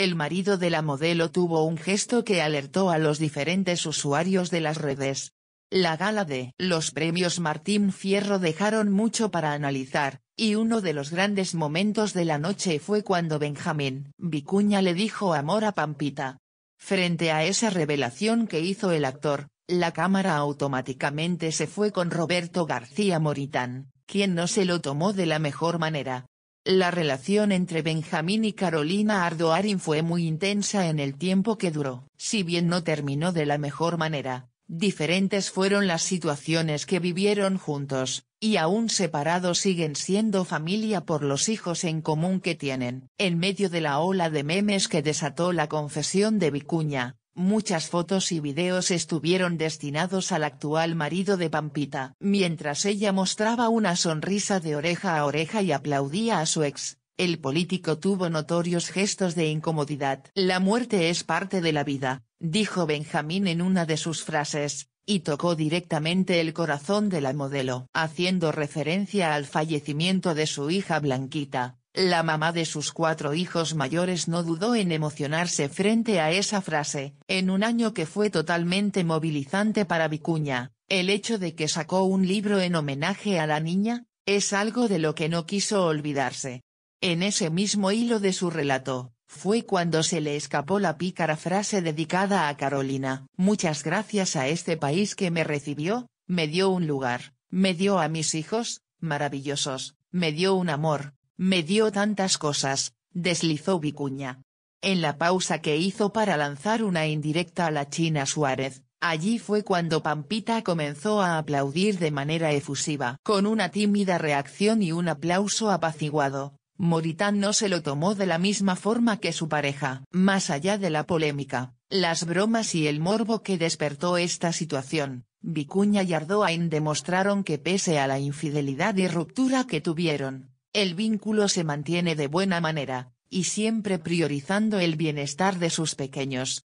el marido de la modelo tuvo un gesto que alertó a los diferentes usuarios de las redes. La gala de los premios Martín Fierro dejaron mucho para analizar, y uno de los grandes momentos de la noche fue cuando Benjamín Vicuña le dijo amor a Pampita. Frente a esa revelación que hizo el actor, la cámara automáticamente se fue con Roberto García Moritán, quien no se lo tomó de la mejor manera. La relación entre Benjamín y Carolina Ardoarin fue muy intensa en el tiempo que duró. Si bien no terminó de la mejor manera, diferentes fueron las situaciones que vivieron juntos, y aún separados siguen siendo familia por los hijos en común que tienen. En medio de la ola de memes que desató la confesión de Vicuña, Muchas fotos y videos estuvieron destinados al actual marido de Pampita. Mientras ella mostraba una sonrisa de oreja a oreja y aplaudía a su ex, el político tuvo notorios gestos de incomodidad. La muerte es parte de la vida, dijo Benjamín en una de sus frases, y tocó directamente el corazón de la modelo, haciendo referencia al fallecimiento de su hija Blanquita. La mamá de sus cuatro hijos mayores no dudó en emocionarse frente a esa frase, en un año que fue totalmente movilizante para Vicuña, el hecho de que sacó un libro en homenaje a la niña, es algo de lo que no quiso olvidarse. En ese mismo hilo de su relato, fue cuando se le escapó la pícara frase dedicada a Carolina. Muchas gracias a este país que me recibió, me dio un lugar, me dio a mis hijos, maravillosos, me dio un amor, me dio tantas cosas, deslizó Vicuña. En la pausa que hizo para lanzar una indirecta a la China Suárez, allí fue cuando Pampita comenzó a aplaudir de manera efusiva. Con una tímida reacción y un aplauso apaciguado, Moritán no se lo tomó de la misma forma que su pareja. Más allá de la polémica, las bromas y el morbo que despertó esta situación, Vicuña y Ardoain demostraron que pese a la infidelidad y ruptura que tuvieron, el vínculo se mantiene de buena manera, y siempre priorizando el bienestar de sus pequeños,